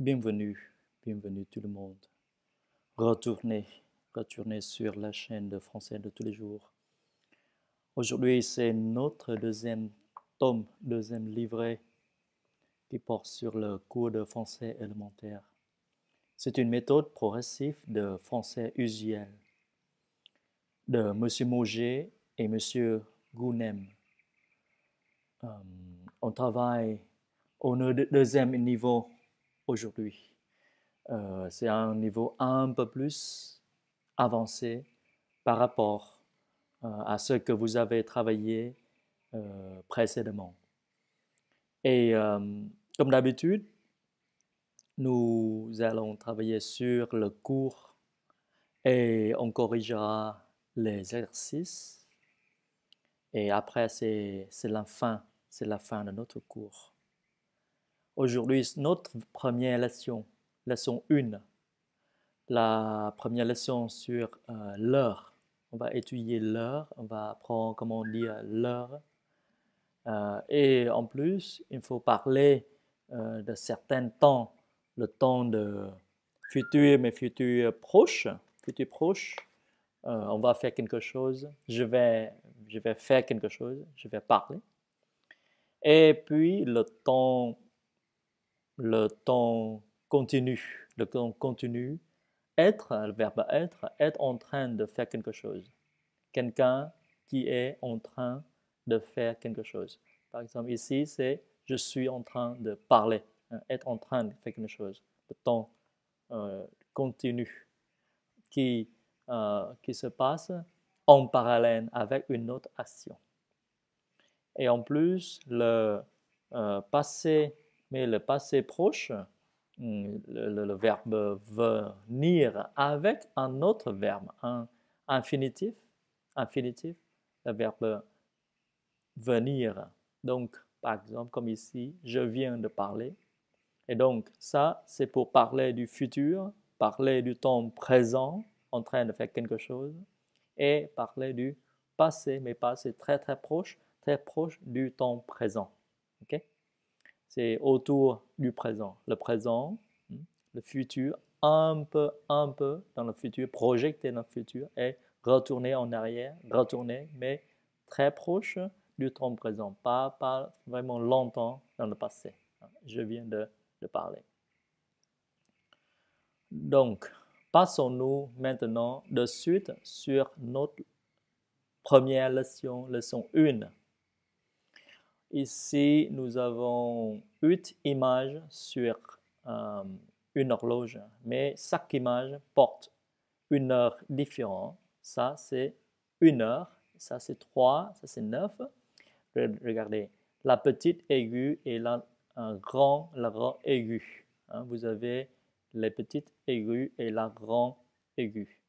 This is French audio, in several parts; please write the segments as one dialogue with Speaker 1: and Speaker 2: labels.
Speaker 1: Bienvenue, bienvenue tout le monde. Retournez, retournez sur la chaîne de français de tous les jours. Aujourd'hui, c'est notre deuxième tome, deuxième livret qui porte sur le cours de français élémentaire. C'est une méthode progressive de français usuel de M. Mauger et M. Gounem. Euh, on travaille au deuxième niveau aujourd'hui. Euh, c'est un niveau un peu plus avancé par rapport euh, à ce que vous avez travaillé euh, précédemment. Et comme d'habitude, nous allons travailler sur le cours et on corrigera les exercices. Et après, c'est la fin, c'est la fin de notre cours. Aujourd'hui, notre première leçon, leçon 1, la première leçon sur euh, l'heure. On va étudier l'heure, on va apprendre comment dire l'heure. Euh, et en plus, il faut parler euh, de certains temps, le temps de futur, mais futur proche. Futur proche, on va faire quelque chose, je vais, je vais faire quelque chose, je vais parler. Et puis le temps le temps continu. Le temps continu, être, le verbe être, être en train de faire quelque chose. Quelqu'un qui est en train de faire quelque chose. Par exemple, ici, c'est je suis en train de parler, hein, être en train de faire quelque chose. Le temps euh, continu qui, euh, qui se passe en parallèle avec une autre action. Et en plus, le euh, passé mais le passé proche, hmm, le, verbe venir avec un autre verbe, un infinitif, infinitif, le verbe venir. Donc, par exemple, comme ici, je viens de parler. Et donc, ça, c'est pour parler du futur, parler du temps présent, en train de faire quelque chose, et parler du passé, mais passé très très proche, très proche du temps présent. ok c'est autour du présent. Le présent, hmm, le futur, un peu, un peu dans le futur, projeter dans le futur et retourner en arrière, retourner, mais très proche du temps présent, pas, vraiment longtemps dans le passé. Je viens de, de parler. Donc, passons-nous maintenant de suite sur notre première leçon, leçon 1 Ici, nous avons huit images sur euh, une horloge, mais chaque image porte une heure différente. Ça, c'est une heure, ça, c'est 3, ça, c'est 9. Regardez, la petite aiguë et la un grand, la grande aiguë. Hein. vous avez les petites aiguës et la grande aiguë.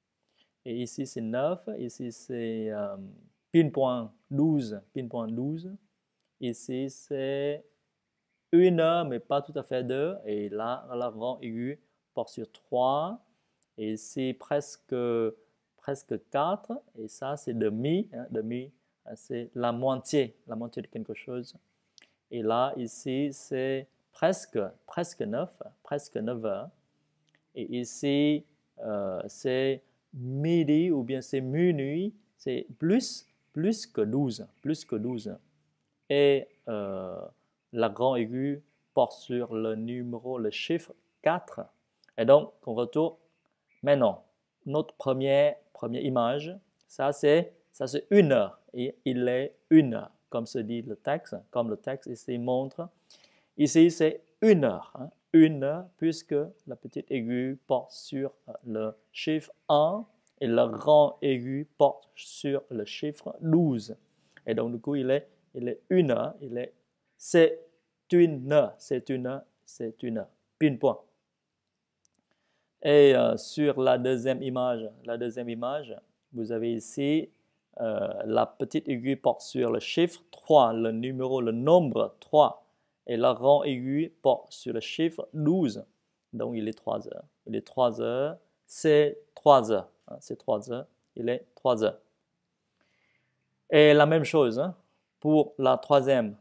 Speaker 1: Et ici, c'est 9, ici, c'est euh, pinpoint 12, pinpoint 12. Ici, c'est une, heure, mais pas tout à fait deux. Et là, l'avant aigu porte sur trois. Et ici, presque, presque 4. Et ça, c'est demi. Hein, demi, hein, c'est la moitié, la moitié de quelque chose. Et là, ici, c'est presque, presque presque neuf heures. Et ici, euh, c'est midi ou bien c'est minuit, c'est plus, plus que douze. plus que douze et euh, la grande aiguë porte sur le numéro, le chiffre 4. Et donc, on retourne maintenant. Notre première, première image, ça c'est une heure. Et il est une heure, comme se dit le texte, comme le texte ici montre. Ici, c'est une heure. Hein. une heure, puisque la petite aiguille porte sur euh, le chiffre 1 et la grande aiguille porte sur le chiffre 12. Et donc, du coup, il est il est une, hein. il est c'est une, c'est une, c'est une, point. Et euh, sur la deuxième image, la deuxième image, vous avez ici euh, la petite aiguille porte sur le chiffre 3, le numéro, le nombre 3. Et la grande aiguille porte sur le chiffre 12. Donc il est 3 heures. Il est 3 heures. C'est 3 heures. Hein. c'est 3 heures. Il est 3 heures. Et la même chose, hein, pour la troisième,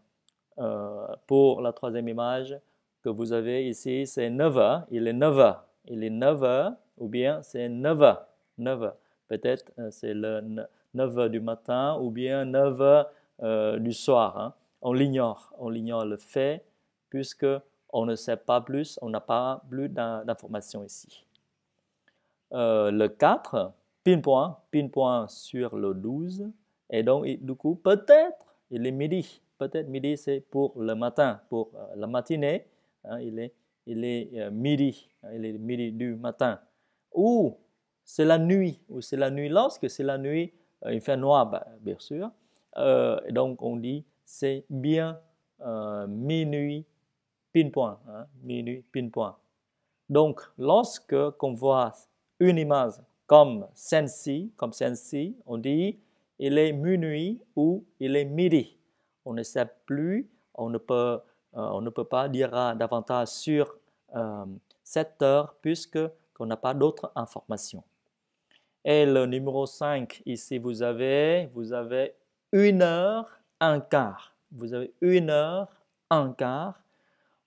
Speaker 1: euh, pour la troisième image que vous avez ici, c'est 9 h Il est 9 h Il est 9 h ou bien c'est 9 h 9 Peut-être euh, c'est 9 h du matin ou bien 9 h euh, du soir. Hein. On l'ignore. On l'ignore le fait puisque on ne sait pas plus, on n'a pas plus d'informations ici. le 4, pinpoint, pinpoint sur le 12. Et donc, du coup, peut-être il est midi. Peut-être midi, c'est pour le matin, pour euh, la matinée. Hein, il est, il est euh, midi, hein, il est midi du matin. Ou c'est la nuit, ou c'est la nuit lorsque c'est la nuit, euh, il fait noir, bah, bien sûr. Et donc on dit c'est bien minuit pinpoint, point, hein, minuit pinpoint. Donc lorsque qu'on voit une image comme celle-ci, comme celle-ci, on dit il est minuit ou il est midi. On ne sait plus, on ne peut, euh, on ne peut pas dire euh, davantage sur euh, cette heure puisque qu'on n'a pas d'autres informations. Et le numéro 5, ici, vous avez, vous avez une heure, un quart. Vous avez une heure, un quart.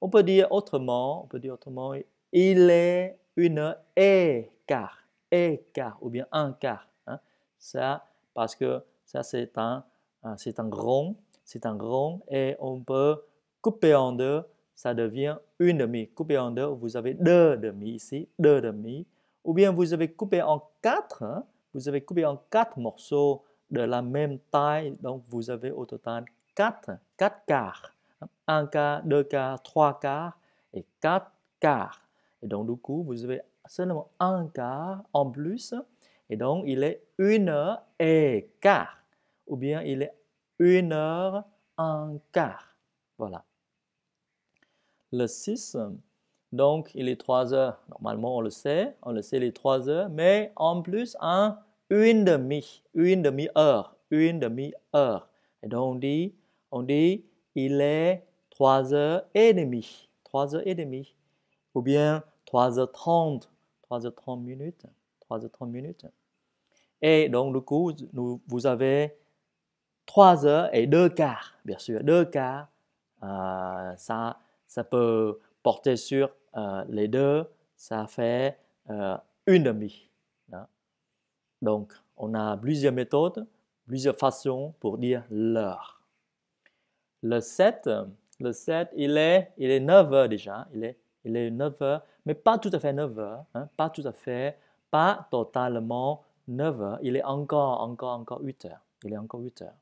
Speaker 1: On peut dire autrement, on peut dire autrement, il est une heure et quart, et quart, ou bien un quart. Hein. Ça, parce que ça, c'est un, euh, c'est un rond, c'est un rond et on peut couper en deux, ça devient une demi. Couper en deux, vous avez deux demi ici, deux demi. Ou bien vous avez coupé en quatre, hein, vous avez coupé en quatre morceaux de la même taille, donc vous avez au total quatre, quatre quarts. Hein. Un quart, deux quarts, trois quarts et quatre quarts. Et donc du coup, vous avez seulement un quart en plus et donc, il est une heure et quart. Ou bien, il est une heure un quart. Voilà. Le 6, donc, il est 3 heures. Normalement, on le sait. On le sait, il est 3 heures. Mais en plus, un une demi, une demi-heure. Une demi-heure. Et donc, on dit, on dit, il est 3 heures et demie. 3 heures et demie. Ou bien 3h30, 3h30 minutes de 30 minutes. Et donc, du coup, vous avez 3 heures et 2 quarts, bien sûr. 2 quarts, euh, ça, ça peut porter sur euh, les deux, ça fait euh, une demi. Hein. Donc, on a plusieurs méthodes, plusieurs façons pour dire l'heure. Le 7, le 7, il est, il est 9 heures déjà, il est, il est 9 heures, mais pas tout à fait 9 heures, hein, pas tout à fait pas totalement 9 heures, il est encore, encore, encore 8 heures. Il est encore 8 heures.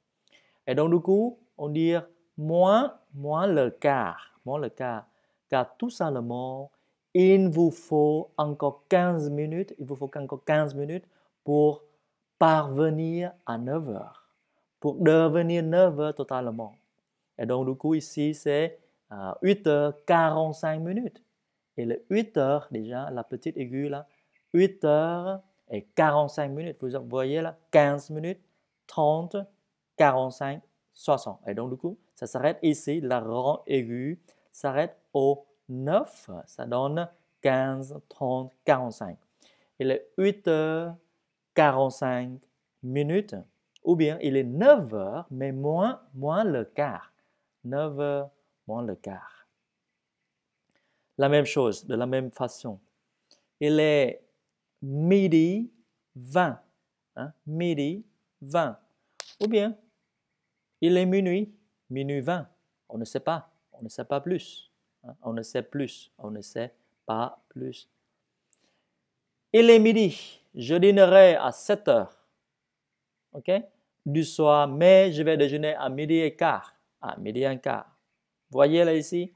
Speaker 1: Et donc, du coup, on dit moins, moins le quart, moins le quart. Car tout simplement, il vous faut encore 15 minutes, il vous faut encore 15 minutes pour parvenir à 9 heures, pour devenir 9 heures totalement. Et donc, du coup, ici, c'est 8h45 euh, minutes. Et le 8 heures, déjà, la petite aiguille là, 8 heures et 45 minutes. Vous voyez là, 15 minutes, 30, 45, 60. Et donc, du coup, ça s'arrête ici. La rang aiguë s'arrête au 9. Ça donne 15, 30, 45. Il est 8 h 45 minutes. Ou bien, il est 9 heures, mais moins, moins le quart. 9 heures moins le quart. La même chose, de la même façon. Il est midi 20. Hein, midi 20. Ou bien, il est minuit, minuit 20. On ne sait pas, on ne sait pas plus. Hein. on ne sait plus, on ne sait pas plus. Il est midi, je dînerai à 7 heures. OK Du soir, mais je vais déjeuner à midi et quart. À midi et quart. Voyez là ici,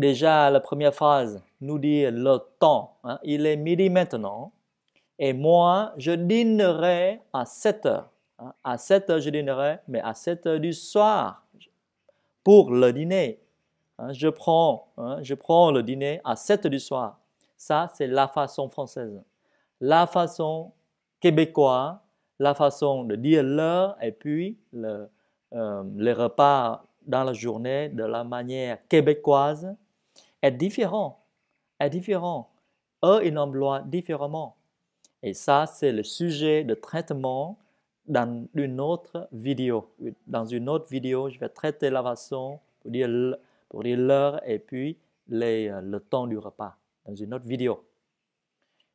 Speaker 1: déjà la première phrase nous dit le temps. Hein. il est midi maintenant et moi, je dînerai à 7 heures. Hein. à 7 heures, je dînerai, mais à 7 heures du soir pour le dîner. Hein. je, prends, le dîner à 7 heures du soir. Ça, c'est la façon française. La façon québécoise, la façon de dire l'heure et puis le, euh, les repas dans la journée de la manière québécoise est différent, est différent. Eux, ils l'emploient différemment. Et ça, c'est le sujet de traitement dans une autre vidéo. Dans une autre vidéo, je vais traiter la façon pour dire, pour dire l'heure et puis euh, le temps du repas. Dans une autre vidéo.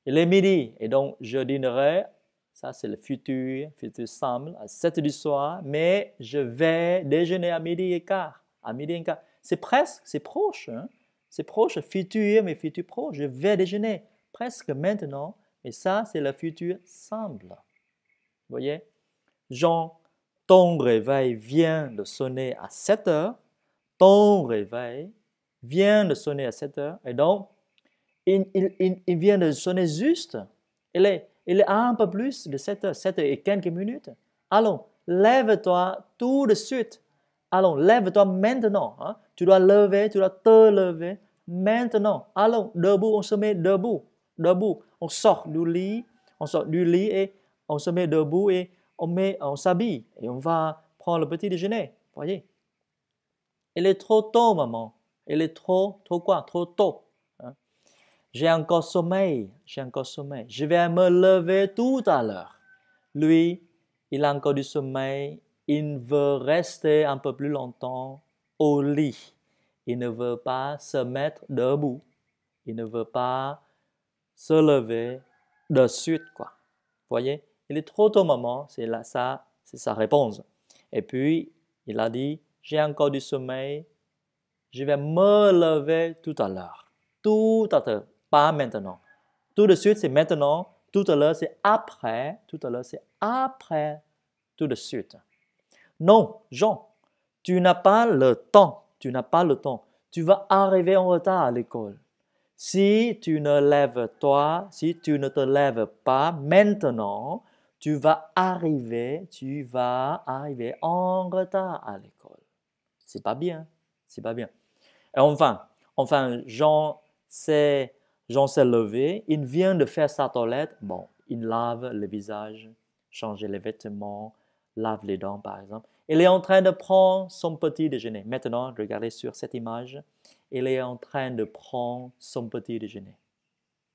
Speaker 1: Il est midi et donc je dînerai. Ça, c'est le futur, futur semble, à 7 du soir, mais je vais déjeuner à midi et quart. À midi et quart. C'est presque, c'est proche. Hein. C'est proche, futur, mais futur proche. Je vais déjeuner presque maintenant. Mais ça, c'est le futur semble. Vous voyez Jean, ton réveil vient de sonner à 7 heures. Ton réveil vient de sonner à 7 heures. Et donc, il, vient de sonner juste. Il est, il est un peu plus de 7 heures, 7 heures et quelques minutes. Allons, lève-toi tout de suite. Allons, lève-toi maintenant. Hein. Tu dois lever, tu dois te lever maintenant. Allons, debout, on se met debout. Debout, on sort du lit, on sort du lit et on se met debout et on, met, on s'habille et on va prendre le petit déjeuner. Voyez Il est trop tôt, maman. Il est trop, trop quoi Trop tôt. Hein. J'ai encore sommeil. J'ai encore sommeil. Je vais me lever tout à l'heure. Lui, il a encore du sommeil. Il veut rester un peu plus longtemps au lit. Il ne veut pas se mettre debout. Il ne veut pas se lever de suite, quoi. Vous voyez Il est trop tôt moment, c'est là ça, c'est sa réponse. Et puis, il a dit, j'ai encore du sommeil, je vais me lever tout à l'heure. Tout à l'heure, pas maintenant. Tout de suite, c'est maintenant. Tout à l'heure, c'est après. Tout à l'heure, c'est après. Tout de suite. Non, Jean, tu n'as pas le temps, tu n'as pas le temps. Tu vas arriver en retard à l'école. Si tu ne lèves toi, si tu ne te lèves pas maintenant, tu vas arriver, tu vas arriver en retard à l'école. C'est pas bien, c'est pas bien. Et enfin, enfin, Jean s'est, Jean s'est levé, il vient de faire sa toilette. Bon, il lave le visage, change les vêtements, lave les dents, par exemple. Il est en train de prendre son petit déjeuner. Maintenant, regardez sur cette image. Il est en train de prendre son petit déjeuner.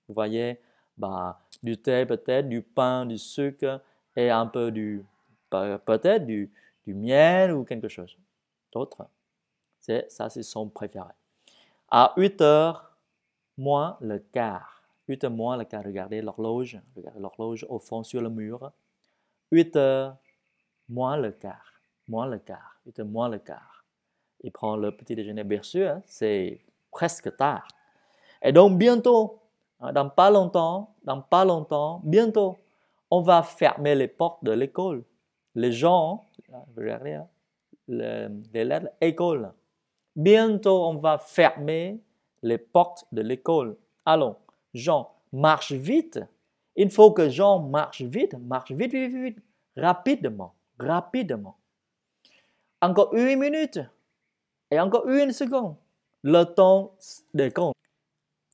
Speaker 1: Vous voyez, bah, du thé peut-être, du pain, du sucre et un peu du peut-être du, du miel ou quelque chose d'autre. C'est, ça, c'est son préféré. À 8 heures moins le quart. 8 heures moins le quart. Regardez l'horloge. Regardez l'horloge au fond sur le mur. 8 heures moins le quart, moins le quart, il moins le quart. Il prend le petit déjeuner, bien hein, sûr, c'est presque tard. Et donc bientôt, hein, dans pas longtemps, dans pas longtemps, bientôt, on va fermer les portes de l'école. Les gens, regardez, hein, les lettres école. Bientôt, on va fermer les portes de l'école. Allons, Jean, marche vite. Il faut que Jean marche vite, marche vite, vite, vite, rapidement rapidement. Encore une minute et encore une seconde. Le temps décompte.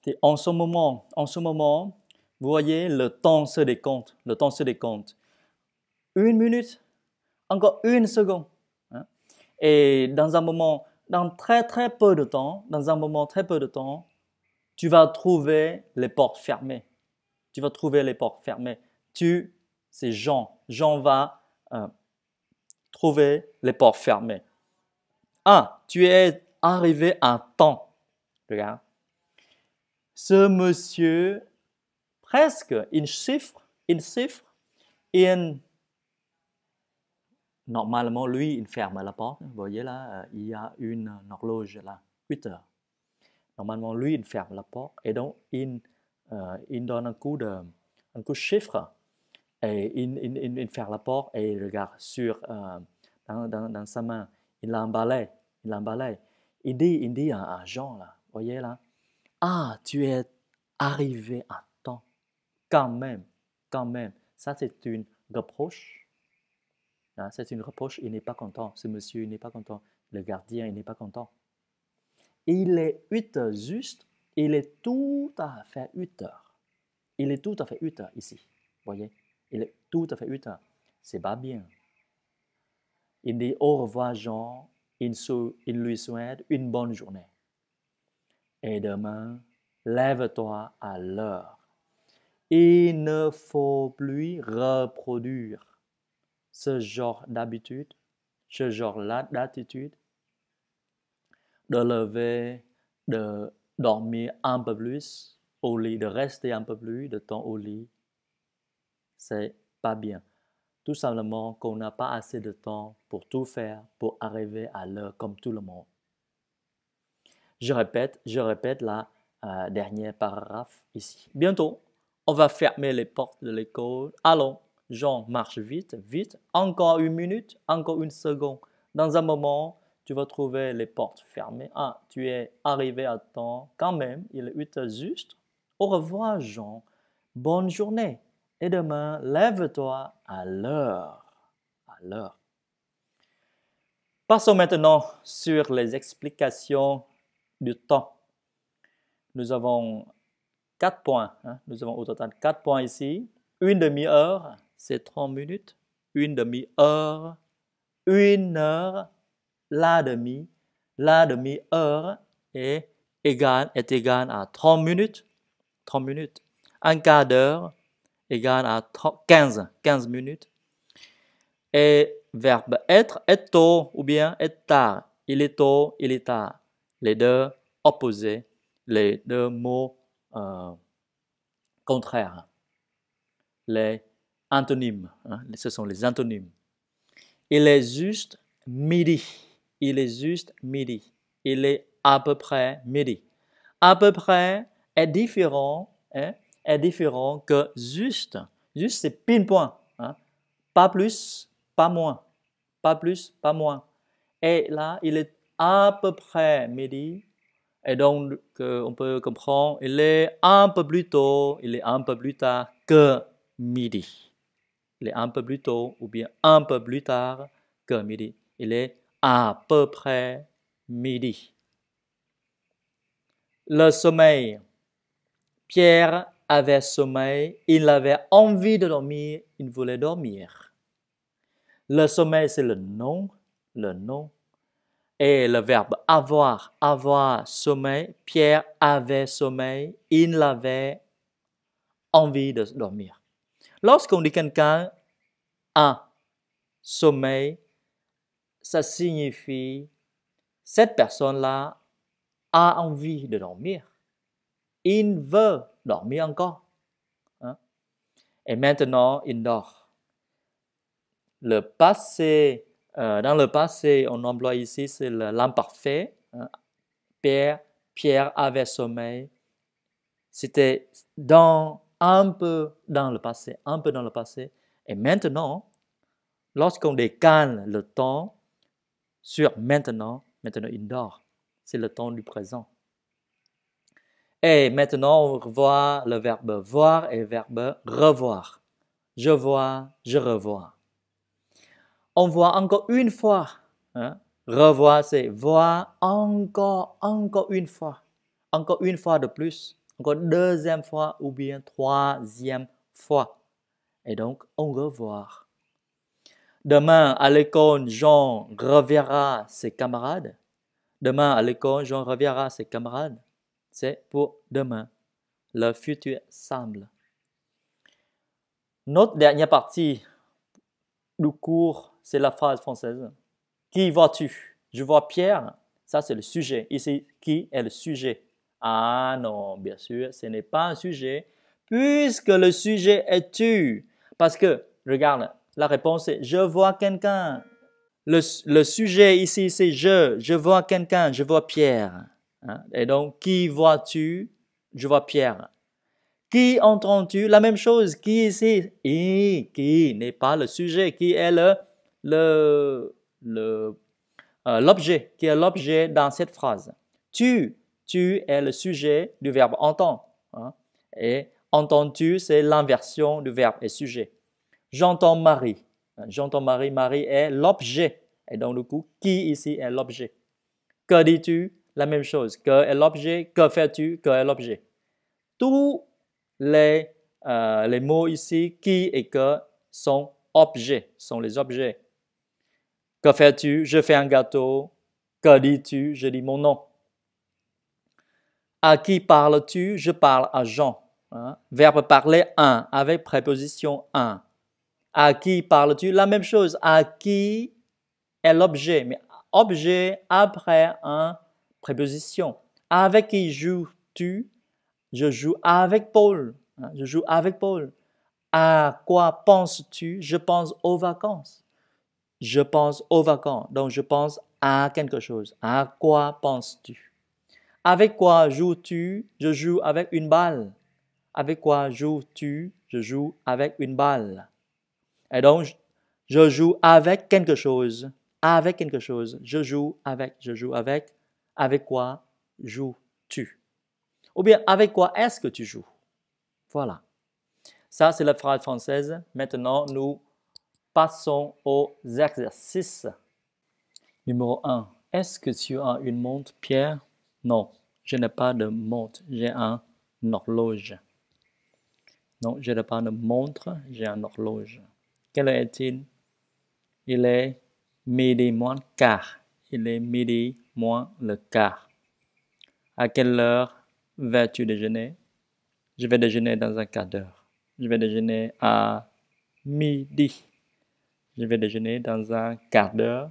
Speaker 1: Et en ce moment, en ce moment, vous voyez, le temps se décompte. Le temps se décompte. Une minute, encore une seconde. Hein. Et dans un moment, dans très très peu de temps, dans un moment très peu de temps, tu vas trouver les portes fermées. Tu vas trouver les portes fermées. Tu, c'est Jean. Jean va euh, trouver les portes fermées. Ah, Tu es arrivé à temps. Regarde. Ce monsieur, presque, il chiffre, il chiffre, in... Normalement, lui, il ferme la porte. Vous voyez là, euh, il y a une horloge là, 8 heures. Normalement, lui, il ferme la porte et donc, il, euh, il donne un coup de, un coup de chiffre il, fait la porte et il regarde sur, euh, dans, sa main. Il l'emballait, il l'emballait. Il dit, il dit à, Jean, là, voyez là, ah, tu es arrivé à temps. Quand même, quand même. Ça, c'est une reproche. Hein, c'est une reproche. Il n'est pas content. Ce monsieur, il n'est pas content. Le gardien, il n'est pas content. Il est huit juste. Il est tout à fait huit heures. Il est tout à fait huit heures ici. Voyez il est tout à fait utile. C'est pas bien. Il dit au revoir Jean. Il, il lui souhaite une bonne journée. Et demain, lève-toi à l'heure. Il ne faut plus reproduire ce genre d'habitude, ce genre d'attitude, de lever, de dormir un peu plus au lit, de rester un peu plus de temps au lit, c'est pas bien. Tout simplement qu'on n'a pas assez de temps pour tout faire, pour arriver à l'heure comme tout le monde. Je répète, je répète la euh, dernière paragraphe ici. Bientôt, on va fermer les portes de l'école. Allons, Jean marche vite, vite. Encore une minute, encore une seconde. Dans un moment, tu vas trouver les portes fermées. Ah, tu es arrivé à temps quand même. Il est 8 heures juste. Au revoir, Jean. Bonne journée et demain, lève-toi à l'heure. À l'heure. Passons maintenant sur les explications du temps. Nous avons quatre points. Hein. Nous avons au total quatre points ici. Une demi-heure, c'est 30 minutes. Une demi-heure, une heure, la demi, la demi-heure est égale, est égale à 30 minutes. 30 minutes. Un quart d'heure, égale à 15, 15 minutes. Et verbe être, est tôt ou bien est tard. Il est tôt, il est tard. Les deux opposés, les deux mots euh, contraires. Les antonymes, hein, ce sont les antonymes. Il est juste midi. Il est juste midi. Il est à peu près midi. À peu près est différent hein, est différent que juste. Juste, c'est pinpoint. Hein. Pas plus, pas moins. Pas plus, pas moins. Et là, il est à peu près midi. Et donc, on peut comprendre, il est un peu plus tôt, il est un peu plus tard que midi. Il est un peu plus tôt ou bien un peu plus tard que midi. Il est à peu près midi. Le sommeil. Pierre avait sommeil, il avait envie de dormir, il voulait dormir. Le sommeil, c'est le nom, le nom. Et le verbe avoir, avoir sommeil, Pierre avait sommeil, il avait envie de dormir. Lorsqu'on dit quelqu'un a sommeil, ça signifie cette personne-là a envie de dormir veut dormir encore. Et maintenant, il dort. Le passé, euh, dans le passé, on emploie ici, c'est l'imparfait. Hein. Pierre, Pierre avait sommeil. C'était dans un peu dans le passé, un peu dans le passé. Et maintenant, lorsqu'on décale le temps sur maintenant, maintenant il dort. C'est le temps du présent. Et maintenant, on revoit le verbe voir et le verbe revoir. Je vois, je revois. On voit encore une fois. Hein? Revoir, c'est voir encore, encore une fois. Encore une fois de plus. Encore deuxième fois ou bien troisième fois. Et donc, on revoit. Demain, à l'école, Jean reverra ses camarades. Demain, à l'école, Jean reverra ses camarades c'est pour demain. Le futur semble. Notre dernière partie du cours, c'est la phrase française. Qui vois-tu Je vois Pierre. Ça, c'est le sujet. Ici, qui est le sujet Ah non, bien sûr, ce n'est pas un sujet, puisque le sujet est tu. Parce que, regarde, la réponse est je vois quelqu'un. Le, le, sujet ici, c'est je. Je vois quelqu'un, je vois Pierre. Hein? Et donc, qui vois-tu Je vois Pierre. Qui entends-tu La même chose. Qui ici Et qui n'est pas le sujet, qui est le euh, l'objet, qui est l'objet dans cette phrase. Tu, tu es le sujet du verbe entend. Hein? Et entends-tu, c'est l'inversion du verbe et sujet. J'entends Marie. J'entends Marie. Marie est l'objet. Et donc, du coup, qui ici est l'objet Que dis-tu la même chose. Que est l'objet Que fais-tu Que est l'objet Tous les, euh, les mots ici, qui et que, sont objets, sont les objets. Que fais-tu Je fais un gâteau. Que dis-tu Je dis mon nom. À qui parles-tu Je parle à Jean. Hein? Verbe parler un avec préposition un. À qui parles-tu La même chose. À qui est l'objet, mais objet après un préposition. Avec qui joues-tu Je joue avec Paul. Hein, je joue avec Paul. À quoi penses-tu Je pense aux vacances. Je pense aux vacances. Donc, je pense à quelque chose. À quoi penses-tu Avec quoi joues-tu Je joue avec une balle. Avec quoi joues-tu Je joue avec une balle. Et donc, je joue avec quelque chose. Avec quelque chose. Je joue avec. Je joue avec avec quoi joues-tu Ou bien avec quoi est-ce que tu joues Voilà. Ça, c'est la phrase française. Maintenant, nous passons aux exercices. Numéro 1. Est-ce que tu as une montre, Pierre Non, je n'ai pas de montre, j'ai un horloge. Non, je n'ai pas de montre, j'ai un horloge. Quelle est-il Il est midi moins quart. Il est midi moins le quart. À quelle heure vas-tu déjeuner Je vais déjeuner dans un quart d'heure. Je vais déjeuner à midi. Je vais déjeuner dans un quart d'heure.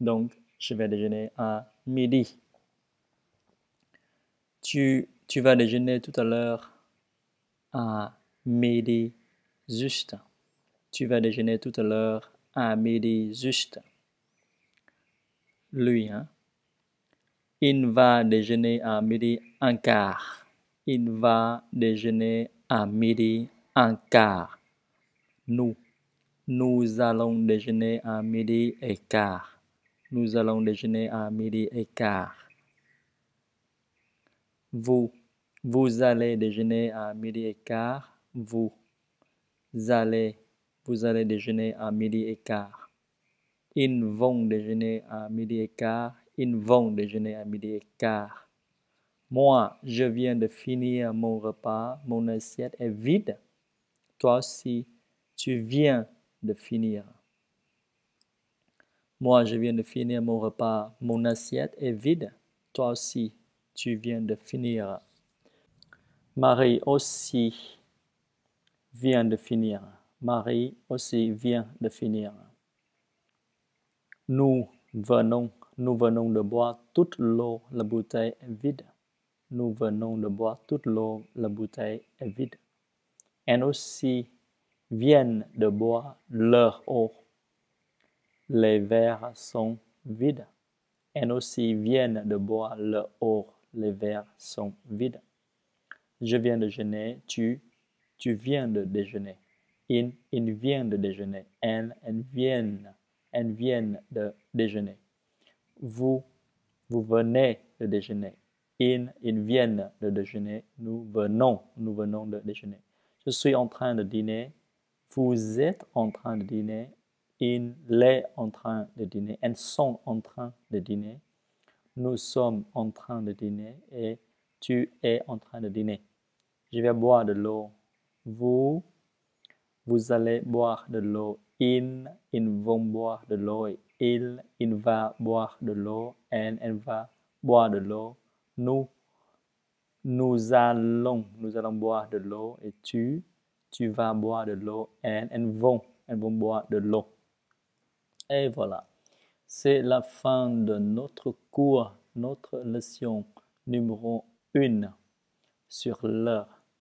Speaker 1: Donc, je vais déjeuner à midi. Tu, tu vas déjeuner tout à l'heure à midi juste. Tu vas déjeuner tout à l'heure à midi juste. Lui, hein? Il va déjeuner à midi un quart. Il va déjeuner à midi un quart. Nous. Nous allons déjeuner à midi et quart. Nous allons déjeuner à midi et quart. Vous. Vous allez déjeuner à midi et quart. Vous allez. Vous allez déjeuner à midi et quart. Ils vont déjeuner à midi et quart. Ils vont déjeuner à midi car Moi, je viens de finir mon repas, mon assiette est vide. Toi aussi, tu viens de finir. Moi, je viens de finir mon repas, mon assiette est vide. Toi aussi, tu viens de finir. Marie aussi vient de finir. Marie aussi vient de finir. Nous venons nous venons de boire toute l'eau, la bouteille est vide. Nous venons de boire toute l'eau, la bouteille est vide. Et aussi viennent de boire leur eau. Les verres sont vides. Et aussi viennent de boire leur eau. Les verres sont vides. Je viens de déjeuner, tu, tu viens de déjeuner. Il, il vient de déjeuner. Elle, elle vient, elle vient de déjeuner vous, vous venez de déjeuner. Ils, ils viennent de déjeuner. Nous venons, nous venons de déjeuner. Je suis en train de dîner. Vous êtes en train de dîner. Il est en train de dîner. Elles sont en train de dîner. Nous sommes en train de dîner et tu es en train de dîner. Je vais boire de l'eau. Vous, vous allez boire de l'eau. in ils vont boire de l'eau il, il va boire de l'eau, elle, elle va boire de l'eau, nous, nous allons, nous allons boire de l'eau, et tu, tu vas boire de l'eau, et en vont, elles vont boire de l'eau. Et voilà, c'est la fin de notre cours, notre leçon numéro 1 sur l'heure.